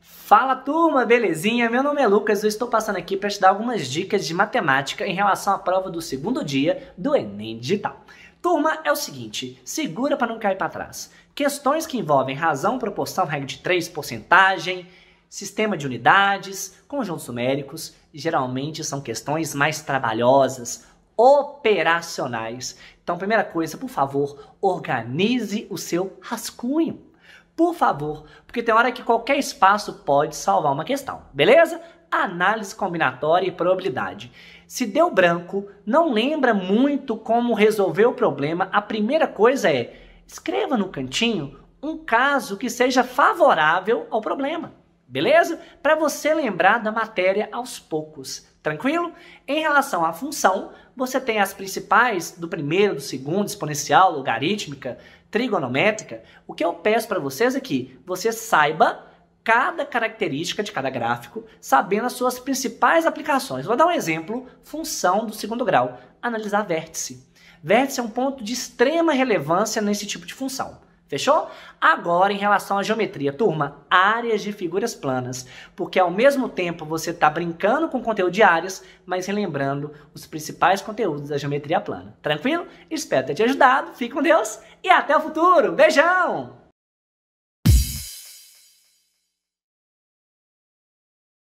Fala turma, belezinha? Meu nome é Lucas, eu estou passando aqui para te dar algumas dicas de matemática em relação à prova do segundo dia do Enem Digital. Turma, é o seguinte, segura para não cair para trás. Questões que envolvem razão, proporção, regra de 3, porcentagem, sistema de unidades, conjuntos numéricos, geralmente são questões mais trabalhosas, operacionais. Então, primeira coisa, por favor, organize o seu rascunho. Por favor, porque tem hora que qualquer espaço pode salvar uma questão, beleza? Análise combinatória e probabilidade. Se deu branco, não lembra muito como resolver o problema, a primeira coisa é escreva no cantinho um caso que seja favorável ao problema beleza? Para você lembrar da matéria aos poucos, tranquilo? Em relação à função, você tem as principais do primeiro, do segundo, exponencial, logarítmica, trigonométrica. O que eu peço para vocês é que você saiba cada característica de cada gráfico, sabendo as suas principais aplicações. Vou dar um exemplo, função do segundo grau, analisar vértice. Vértice é um ponto de extrema relevância nesse tipo de função. Fechou? Agora, em relação à geometria, turma, áreas de figuras planas, porque ao mesmo tempo você está brincando com o conteúdo de áreas, mas relembrando os principais conteúdos da geometria plana. Tranquilo? Espero ter te ajudado. Fique com Deus e até o futuro. Beijão!